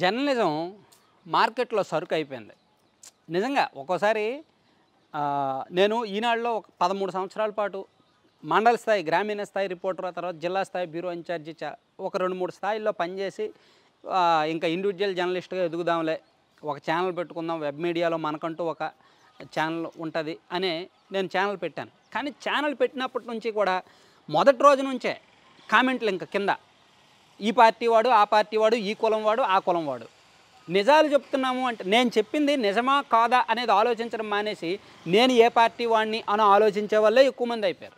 journalism మార్కెట్లో సరుకు అయిపోయింది నిజంగా ఒక్కోసారి నేను ఈనాడులో ఒక పదమూడు సంవత్సరాల పాటు మండల స్థాయి గ్రామీణ స్థాయి రిపోర్టర్ తర్వాత జిల్లా స్థాయి బ్యూరో ఇన్ఛార్జి ఒక రెండు మూడు స్థాయిల్లో పనిచేసి ఇంకా ఇండివిజువల్ జర్నలిస్ట్గా ఎదుగుదాంలే ఒక ఛానల్ పెట్టుకుందాం వెబ్ మీడియాలో మనకంటూ ఒక ఛానల్ ఉంటుంది అనే నేను ఛానల్ పెట్టాను కానీ ఛానల్ పెట్టినప్పటి నుంచి కూడా మొదటి రోజు నుంచే కామెంట్లు ఇంకా కింద ఈ పార్టీ వాడు ఆ పార్టీ వాడు ఈ కులం వాడు ఆ కులం వాడు నిజాలు చెప్తున్నాము అంటే నేను చెప్పింది నిజమా కాదా అనేది ఆలోచించడం మానేసి నేను ఏ పార్టీ వాడిని అని ఆలోచించే వల్లే ఎక్కువ మంది అయిపోయారు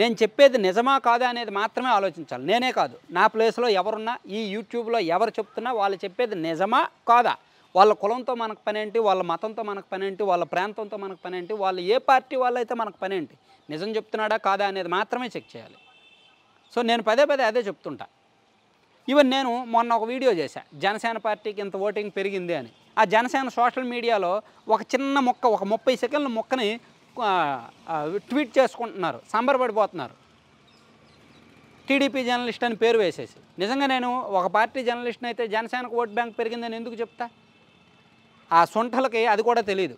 నేను చెప్పేది నిజమా కాదా అనేది మాత్రమే ఆలోచించాలి నేనే కాదు నా ప్లేస్లో ఎవరున్నా ఈ యూట్యూబ్లో ఎవరు చెప్తున్నా వాళ్ళు చెప్పేది నిజమా కాదా వాళ్ళ కులంతో మనకు పనేంటి వాళ్ళ మతంతో మనకు పనేంటి వాళ్ళ ప్రాంతంతో మనకు పనేంటి వాళ్ళు ఏ పార్టీ వాళ్ళైతే మనకు పనేంటి నిజం చెప్తున్నాడా కాదా అనేది మాత్రమే చెక్ చేయాలి సో నేను పదే పదే అదే చెప్తుంటా ఈవెన్ నేను మొన్న ఒక వీడియో చేశాను జనసేన పార్టీకి ఇంత ఓటింగ్ పెరిగింది అని ఆ జనసేన సోషల్ మీడియాలో ఒక చిన్న మొక్క ఒక ముప్పై సెకండ్ల మొక్కని ట్వీట్ చేసుకుంటున్నారు సంబరపడిపోతున్నారు టీడీపీ జర్నలిస్ట్ అని పేరు వేసేసి నిజంగా నేను ఒక పార్టీ జర్నలిస్ట్ని అయితే జనసేనకు ఓట్ బ్యాంక్ పెరిగిందని ఎందుకు చెప్తా ఆ సొంఠలకి అది కూడా తెలియదు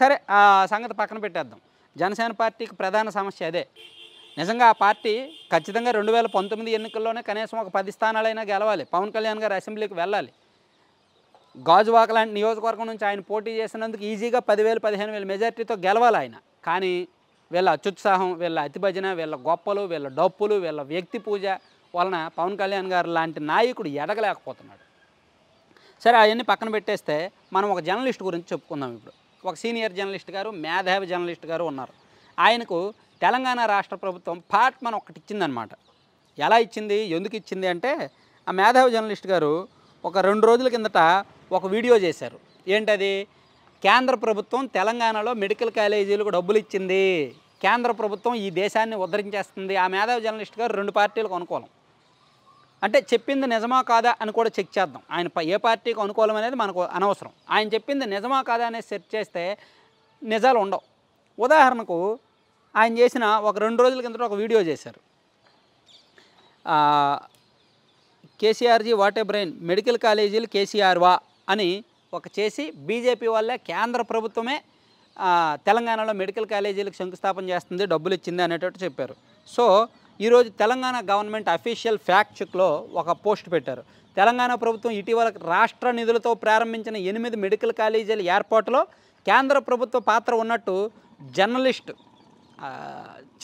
సరే ఆ సంగతి పక్కన పెట్టేద్దాం జనసేన పార్టీకి ప్రధాన సమస్య అదే నిజంగా ఆ పార్టీ ఖచ్చితంగా రెండు వేల పంతొమ్మిది ఎన్నికల్లోనే కనీసం ఒక పది స్థానాలైనా గెలవాలి పవన్ కళ్యాణ్ గారు అసెంబ్లీకి వెళ్ళాలి గాజువాక లాంటి నియోజకవర్గం నుంచి ఆయన పోటీ చేసినందుకు ఈజీగా పదివేలు పదిహేను వేల మెజార్టీతో గెలవాలి ఆయన కానీ వీళ్ళ అత్యుత్సాహం వీళ్ళ అతిభజన వీళ్ళ గొప్పలు వీళ్ళ డప్పులు వీళ్ళ వ్యక్తి పూజ వలన పవన్ కళ్యాణ్ గారు లాంటి నాయకుడు ఎడగలేకపోతున్నాడు సరే అవన్నీ పక్కన పెట్టేస్తే మనం ఒక జర్నలిస్ట్ గురించి చెప్పుకుందాం ఇప్పుడు ఒక సీనియర్ జర్నలిస్ట్ గారు మేధావి జర్నలిస్ట్ గారు ఉన్నారు ఆయనకు తెలంగాణ రాష్ట్ర ప్రభుత్వం మనం ఒకటి ఇచ్చిందనమాట ఎలా ఇచ్చింది ఎందుకు ఇచ్చింది అంటే ఆ మేధావి జర్నలిస్ట్ గారు ఒక రెండు రోజుల కిందట ఒక వీడియో చేశారు ఏంటది కేంద్ర ప్రభుత్వం తెలంగాణలో మెడికల్ కాలేజీలకు డబ్బులు ఇచ్చింది కేంద్ర ప్రభుత్వం ఈ దేశాన్ని ఉద్ధరించేస్తుంది ఆ మేధావి జర్నలిస్ట్ గారు రెండు పార్టీలకు అనుకూలం అంటే చెప్పింది నిజమా కాదా అని కూడా చెక్ చేద్దాం ఆయన ఏ పార్టీకి అనుకూలం అనేది మనకు అనవసరం ఆయన చెప్పింది నిజమా కాదా అనేది సెర్చ్ చేస్తే నిజాలు ఉండవు ఉదాహరణకు ఆయన చేసిన ఒక రెండు రోజుల కింద ఒక వీడియో చేశారు కేసీఆర్జీ వాటే బ్రెయిన్ మెడికల్ కాలేజీలు కేసీఆర్వా అని ఒక చేసి బీజేపీ వల్లే కేంద్ర ప్రభుత్వమే తెలంగాణలో మెడికల్ కాలేజీలకు శంకుస్థాపన చేస్తుంది డబ్బులు ఇచ్చింది అనేటట్టు చెప్పారు సో ఈరోజు తెలంగాణ గవర్నమెంట్ అఫీషియల్ ఫ్యాక్ట్ చెక్లో ఒక పోస్ట్ పెట్టారు తెలంగాణ ప్రభుత్వం ఇటీవల రాష్ట్ర నిధులతో ప్రారంభించిన ఎనిమిది మెడికల్ కాలేజీల ఏర్పాటులో కేంద్ర ప్రభుత్వ పాత్ర ఉన్నట్టు జర్నలిస్ట్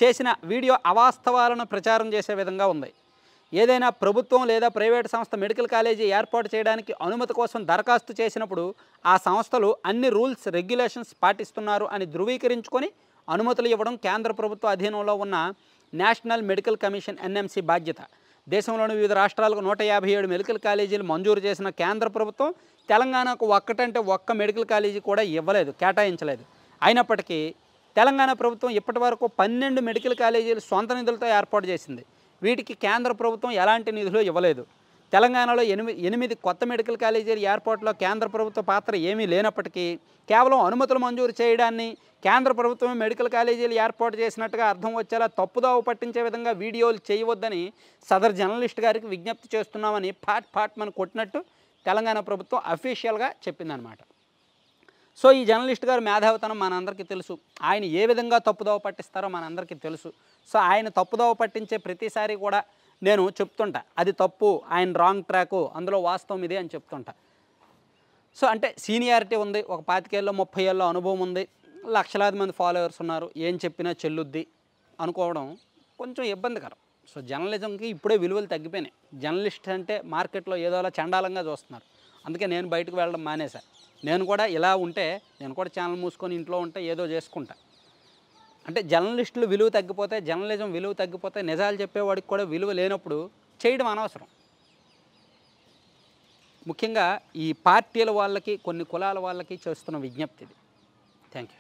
చేసిన వీడియో అవాస్తవాలను ప్రచారం చేసే విధంగా ఉంది ఏదైనా ప్రభుత్వం లేదా ప్రైవేట్ సంస్థ మెడికల్ కాలేజీ ఏర్పాటు చేయడానికి అనుమతి కోసం దరఖాస్తు చేసినప్పుడు ఆ సంస్థలు అన్ని రూల్స్ రెగ్యులేషన్స్ పాటిస్తున్నారు అని ధృవీకరించుకొని అనుమతులు ఇవ్వడం కేంద్ర ప్రభుత్వ అధీనంలో ఉన్న నేషనల్ మెడికల్ కమిషన్ ఎన్ఎంసీ బాధ్యత దేశంలోని వివిధ రాష్ట్రాలకు నూట యాభై ఏడు మెడికల్ కాలేజీలు మంజూరు చేసిన కేంద్ర ప్రభుత్వం తెలంగాణకు ఒక్కటంటే ఒక్క మెడికల్ కాలేజీ కూడా ఇవ్వలేదు కేటాయించలేదు అయినప్పటికీ తెలంగాణ ప్రభుత్వం ఇప్పటి వరకు పన్నెండు మెడికల్ కాలేజీలు సొంత నిధులతో ఏర్పాటు చేసింది వీటికి కేంద్ర ప్రభుత్వం ఎలాంటి నిధులు ఇవ్వలేదు తెలంగాణలో ఎనిమిది ఎనిమిది కొత్త మెడికల్ కాలేజీల ఏర్పాటులో కేంద్ర ప్రభుత్వ పాత్ర ఏమీ లేనప్పటికీ కేవలం అనుమతులు మంజూరు చేయడాన్ని కేంద్ర ప్రభుత్వం మెడికల్ కాలేజీలు ఏర్పాటు చేసినట్టుగా అర్థం వచ్చేలా తప్పుదావ పట్టించే విధంగా వీడియోలు చేయవద్దని సదర్ జర్నలిస్ట్ గారికి విజ్ఞప్తి చేస్తున్నామని ఫాట్ ఫాట్ మనం కొట్టినట్టు తెలంగాణ ప్రభుత్వం అఫీషియల్గా చెప్పిందనమాట సో ఈ జర్నలిస్ట్ గారు మేధావితనం మనందరికీ తెలుసు ఆయన ఏ విధంగా తప్పుదోవ పట్టిస్తారో మనందరికీ తెలుసు సో ఆయన తప్పుదోవ పట్టించే ప్రతిసారి కూడా నేను చెప్తుంటా అది తప్పు ఆయన రాంగ్ ట్రాకు అందులో వాస్తవం ఇదే అని చెప్తుంటా సో అంటే సీనియారిటీ ఉంది ఒక పాతికేళ్ళలో ముప్పై ఏళ్ళలో అనుభవం ఉంది లక్షలాది మంది ఫాలోవర్స్ ఉన్నారు ఏం చెప్పినా చెల్లుద్ది అనుకోవడం కొంచెం ఇబ్బందికరం సో జర్నలిజంకి ఇప్పుడే విలువలు తగ్గిపోయినాయి జర్నలిస్ట్ అంటే మార్కెట్లో ఏదోలా చండాలంగా చూస్తున్నారు అందుకే నేను బయటకు వెళ్ళడం మానేశాను నేను కూడా ఇలా ఉంటే నేను కూడా ఛానల్ మూసుకొని ఇంట్లో ఉంటే ఏదో చేసుకుంటా అంటే జర్నలిస్టులు విలువ తగ్గిపోతే జర్నలిజం విలువ తగ్గిపోతే నిజాలు చెప్పేవాడికి కూడా విలువ లేనప్పుడు చేయడం అనవసరం ముఖ్యంగా ఈ పార్టీల వాళ్ళకి కొన్ని కులాల వాళ్ళకి చేస్తున్న విజ్ఞప్తి ఇది థ్యాంక్ యూ